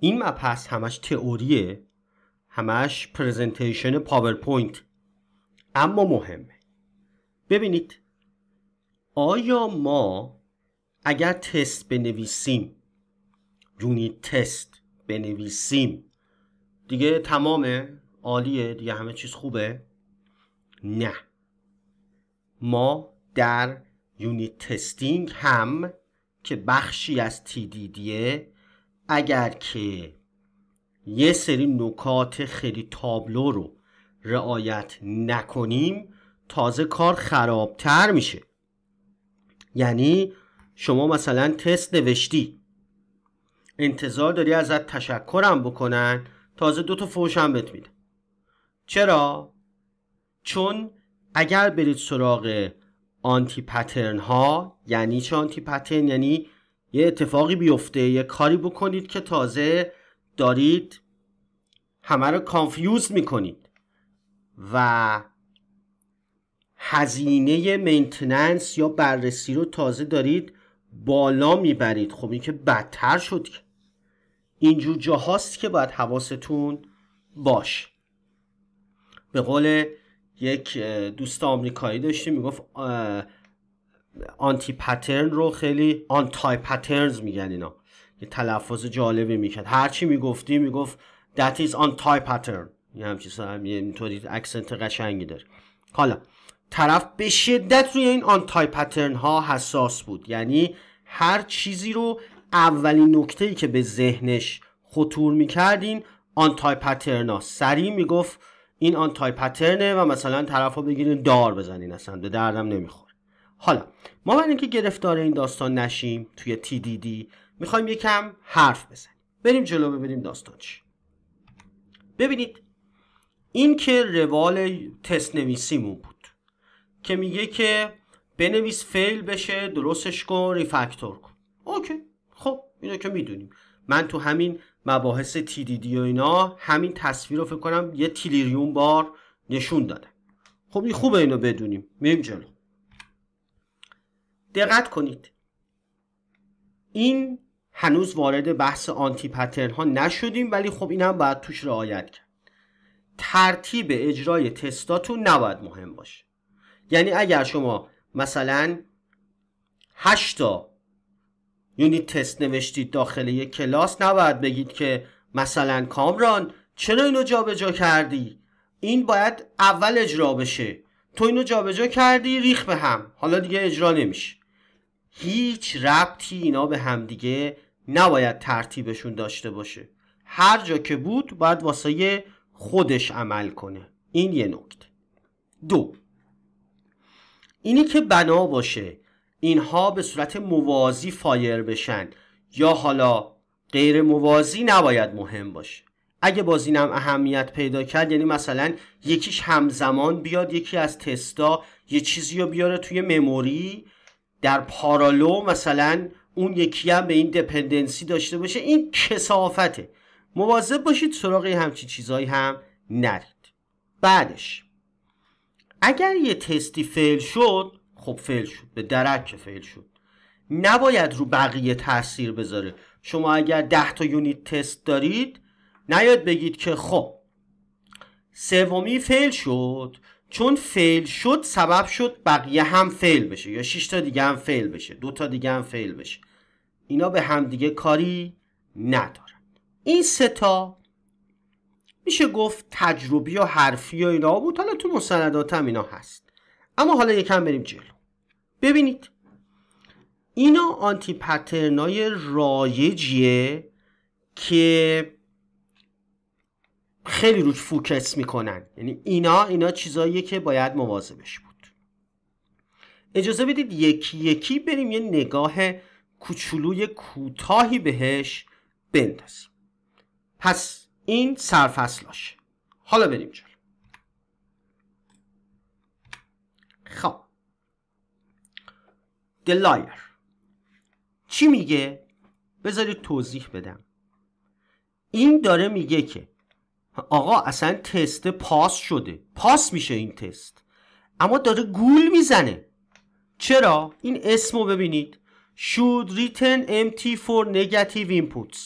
این مبحث همش تئوریه همش پرزنتیشن پاورپوینت اما مهمه ببینید آیا ما اگر تست بنویسیم یونیت تست بنویسیم دیگه تمامه عالیه دیگه همه چیز خوبه نه ما در یونیت تستینگ هم که بخشی از دیه اگر که یه سری نکات خیلی تابلو رو رعایت نکنیم تازه کار خرابتر میشه یعنی شما مثلا تست نوشتی انتظار داری ازت تشکرم بکنن تازه دوتا فوشم بهت میده چرا چون اگر برید سراغ آنتی پترن ها یعنی چه آنتی پترن یعنی یه اتفاقی بیفته یه کاری بکنید که تازه دارید همه رو کانفیوز میکنید و هزینه مینتننس یا بررسی رو تازه دارید بالا میبرید خب این که بدتر شد اینجور جاهاست که باید حواستون باش به قول یک دوست آمریکایی داشتیم میگفت آنتی پترن رو خیلی آنتای پترنز میگن اینا یه تلفظ جالبی میکرد هرچی میگفتی میگفت that is anti pattern یه یه اینطوری اکسنت قشنگی داره حالا طرف به شدت روی این آنتای پترن ها حساس بود یعنی هر چیزی رو اولین نکته ای که به ذهنش خطور میکردین آنتای پترن ها سریع میگفت این آنتای پترنه و مثلا طرف بگیرین دار بزنین اصلا به دردم نمیخواد حالا ما برای اینکه گرفتار این داستان نشیم توی تی دی دی میخوایم یکم حرف بزنیم بریم جلو ببینیم داستان چی ببینید این که روال تست نویسیمون بود که میگه که بنویس فیل بشه درستش کن ریفکتور کن اوکی خب اینو که میدونیم من تو همین مباحث تی دی دی و اینا همین تصویر رو فکر کنم یه تیلیریون بار نشون دادم خب این خوبه اینو بدونیم میریم جلو دقت کنید این هنوز وارد بحث آنتی پترن ها نشدیم ولی خب این هم باید توش رعایت کرد ترتیب اجرای تستاتون نباید مهم باشه یعنی اگر شما مثلا 8 تا یونیت تست نوشتید داخل یک کلاس نباید بگید که مثلا کامران چرا اینو جابجا کردی این باید اول اجرا بشه تو اینو جابجا کردی ریخ به هم حالا دیگه اجرا نمیشه هیچ ربطی اینا به همدیگه نباید ترتیبشون داشته باشه هر جا که بود باید واسه خودش عمل کنه این یه نکت دو اینی که بنا باشه اینها به صورت موازی فایر بشن یا حالا غیر موازی نباید مهم باشه اگه باز اینم اهمیت پیدا کرد یعنی مثلا یکیش همزمان بیاد یکی از تستا یه چیزی رو بیاره توی مموری در پارالو مثلا اون یکی هم به این دپندنسی داشته باشه این کسافته مواظب باشید سراغ همچی چیزهایی هم نرید بعدش اگر یه تستی فیل شد خب فیل شد به درک فیل شد نباید رو بقیه تاثیر بذاره شما اگر 10 تا یونیت تست دارید نیاد بگید که خب سومی فیل شد چون فیل شد سبب شد بقیه هم فیل بشه یا شش تا دیگه هم فیل بشه دو تا دیگه هم فیل بشه اینا به همدیگه کاری ندارن این سه تا میشه گفت تجربی و حرفی و اینا بود حالا تو مستندات هم اینا هست اما حالا یکم بریم جلو ببینید اینا آنتی پترنای رایجیه که خیلی روش فوکس میکنن یعنی اینا اینا چیزاییه که باید مواظبش بود اجازه بدید یکی یکی بریم یه نگاه کوچولوی کوتاهی بهش بندازیم پس این سرفصلاش حالا بریم جلو خب دلایر چی میگه؟ بذارید توضیح بدم این داره میگه که آقا اصلا تست پاس شده پاس میشه این تست اما داره گول میزنه چرا این اسم رو ببینید should return empty for negative inputs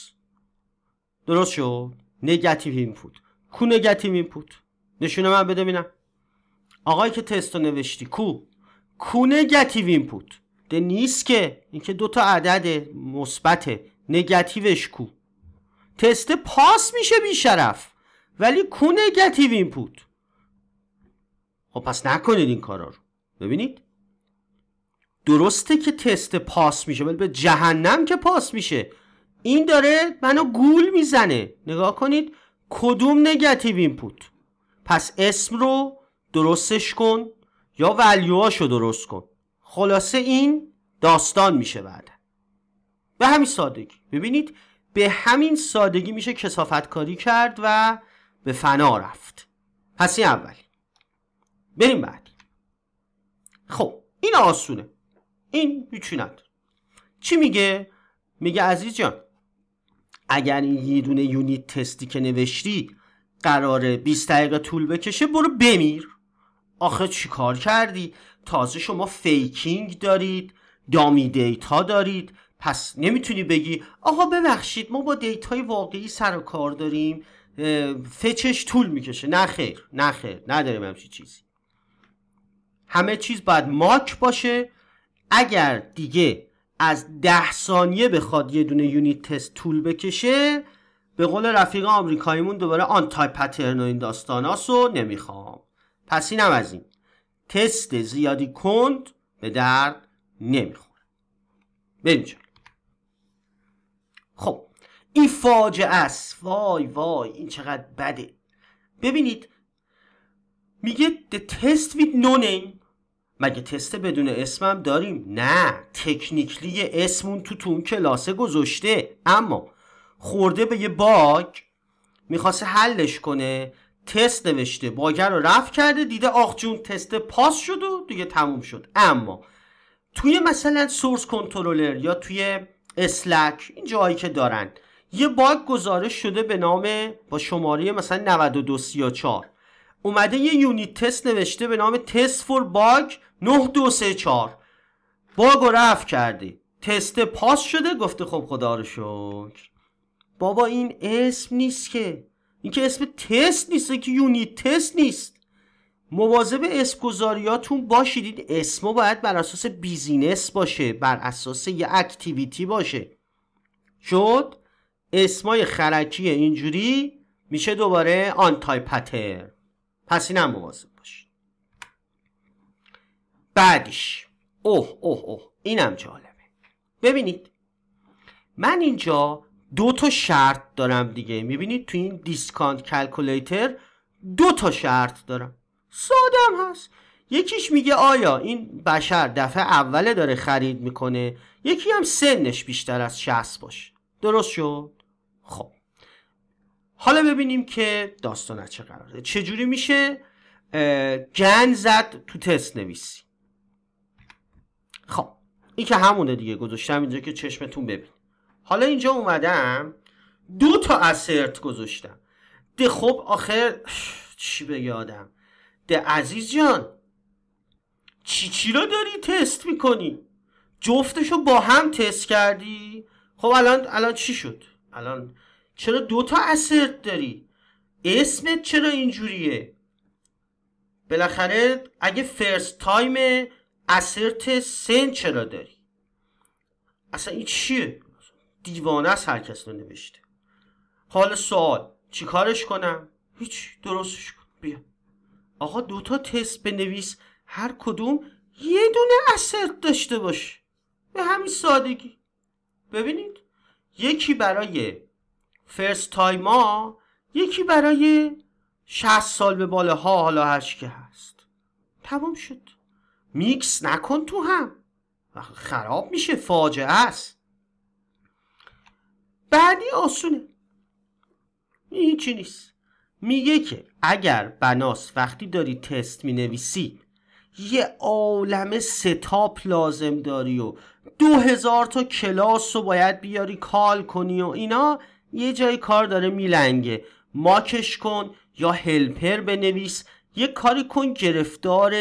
درست شد negative input کو negative input نشونه من بده بینم آقایی که تست رو نوشتی کو کو نگتیو اینپوت ده نیست که اینکه دو تا عدد مثبته نگتیوش کو تست پاس میشه بیشرف ولی کو نگتیو اینپوت خب پس نکنید این کارا رو ببینید درسته که تست پاس میشه ولی به جهنم که پاس میشه این داره منو گول میزنه نگاه کنید کدوم نگتیو اینپوت پس اسم رو درستش کن یا ولیوهاش رو درست کن خلاصه این داستان میشه بعد به همین سادگی ببینید به همین سادگی میشه کسافت کاری کرد و به فنا رفت پس این اولی بریم بعدی خب این آسونه این هیچی چی میگه میگه عزیز جان اگر این یه دونه یونیت تستی که نوشتی قراره 20 دقیقه طول بکشه برو بمیر آخه کار کردی تازه شما فیکینگ دارید دامی دیتا دارید پس نمیتونی بگی آقا ببخشید ما با دیتای واقعی سر و کار داریم فچش طول میکشه نه خیر نه خیر نداریم همچی چیزی همه چیز باید ماک باشه اگر دیگه از ده ثانیه بخواد یه دونه یونیت تست طول بکشه به قول رفیق آمریکاییمون دوباره آن تای پترن و این رو نمیخوام پس هم از این تست زیادی کند به درد نمیخوره بریم خب این فاجعه است وای وای این چقدر بده ببینید میگه the test with no name مگه تست بدون اسمم داریم نه تکنیکلی اسمون تو تو کلاسه گذاشته اما خورده به یه باگ میخواسته حلش کنه تست نوشته باگر رو رفت کرده دیده آخ جون تست پاس شد و دیگه تموم شد اما توی مثلا سورس کنترلر یا توی اسلک این جایی که دارن یه باگ گزارش شده به نام با شماره مثلا 9234 اومده یه یونیت تست نوشته به نام تست فور باگ 9234 باگ رو رفع کرده تست پاس شده گفته خب خدا رو شکر بابا این اسم نیست که این که اسم تست نیست که یونیت تست نیست مواظب گذاریاتون باشید این اسمو باید بر اساس بیزینس باشه بر اساس یه اکتیویتی باشه شد اسمای خرکی اینجوری میشه دوباره آنتای پتر پس این هم مواظب باشید بعدش اوه اوه اوه اینم جالبه ببینید من اینجا دو تا شرط دارم دیگه میبینید تو این دیسکانت کلکولیتر دو تا شرط دارم سادم هست یکیش میگه آیا این بشر دفعه اوله داره خرید میکنه یکی هم سنش بیشتر از 60 باشه درست شد خب حالا ببینیم که داستان چه قراره چجوری میشه گن زد تو تست نویسی خب این که همونه دیگه گذاشتم اینجا که چشمتون ببین حالا اینجا اومدم دو تا اسرت گذاشتم ده خب آخر چی بگه آدم ده عزیز جان چی چی رو داری تست میکنی جفتشو با هم تست کردی خب الان الان چی شد الان چرا دوتا اسرت داری اسمت چرا اینجوریه بالاخره اگه فرست تایم اسرت سن چرا داری اصلا این چیه دیوانه است هر کس رو نوشته حال سوال چیکارش کنم هیچ درستش کن بیا آقا دوتا تست بنویس هر کدوم یه دونه اسرت داشته باش به همین سادگی ببینید یکی برای فرست تایما یکی برای 60 سال به بالا ها حالا هرچی که هست تمام شد میکس نکن تو هم خراب میشه فاجعه است بعدی آسونه هیچی نیست میگه که اگر بناس وقتی داری تست مینویسی یه عالم ستاپ لازم داری و دو هزار تا کلاس رو باید بیاری کال کنی و اینا یه جای کار داره میلنگه ماکش کن یا هلپر بنویس یه کاری کن گرفتار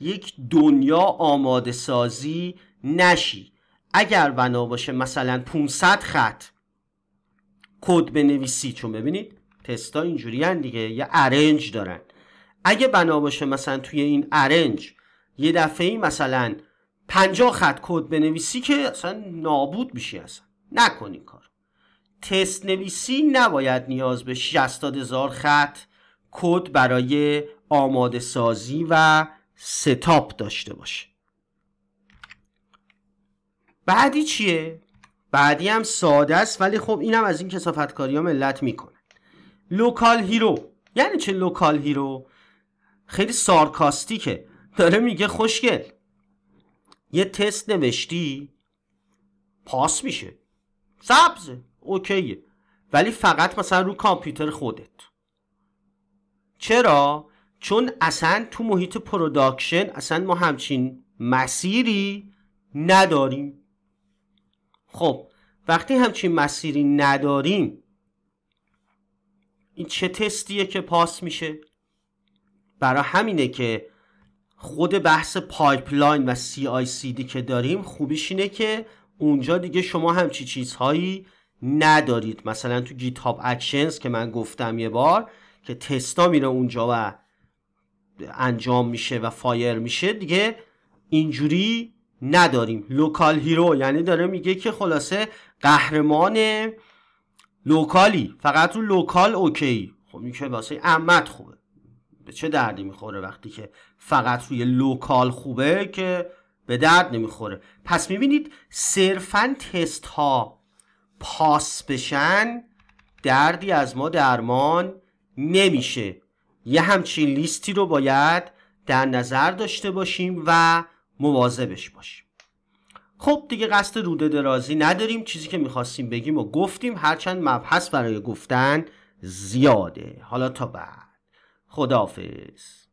یک دنیا آماده سازی نشی اگر بنا باشه مثلا 500 خط کد بنویسی چون ببینید تستا اینجوری دیگه یه ارنج دارن اگه بنا باشه مثلا توی این ارنج یه دفعه مثلا 50 خط کد بنویسی که اصلا نابود میشی اصلا این کار تست نویسی نباید نیاز به 60 هزار خط کد برای آماده سازی و ستاپ داشته باشه بعدی چیه؟ بعدی هم ساده است ولی خب اینم از این کسافتکاری ها ملت میکنه لوکال هیرو یعنی چه لوکال هیرو خیلی سارکاستیکه داره میگه خوشگل یه تست نوشتی پاس میشه سبز. اوکیه ولی فقط مثلا رو کامپیوتر خودت چرا؟ چون اصلا تو محیط پروداکشن اصلا ما همچین مسیری نداریم خب وقتی همچین مسیری نداریم این چه تستیه که پاس میشه برای همینه که خود بحث پایپلاین و سی آی سی دی که داریم خوبیش اینه که اونجا دیگه شما همچی چیزهایی ندارید مثلا تو گیت هاب اکشنز که من گفتم یه بار که تستا میره اونجا و انجام میشه و فایر میشه دیگه اینجوری نداریم لوکال هیرو یعنی داره میگه که خلاصه قهرمان لوکالی فقط تو لوکال اوکی خب این که واسه عمت خوبه به چه دردی میخوره وقتی که فقط روی لوکال خوبه که به درد نمیخوره پس میبینید صرفا تست ها پاس بشن دردی از ما درمان نمیشه یه همچین لیستی رو باید در نظر داشته باشیم و مواظبش باشیم خب دیگه قصد روده درازی نداریم چیزی که میخواستیم بگیم و گفتیم هرچند مبحث برای گفتن زیاده حالا تا بعد خدافز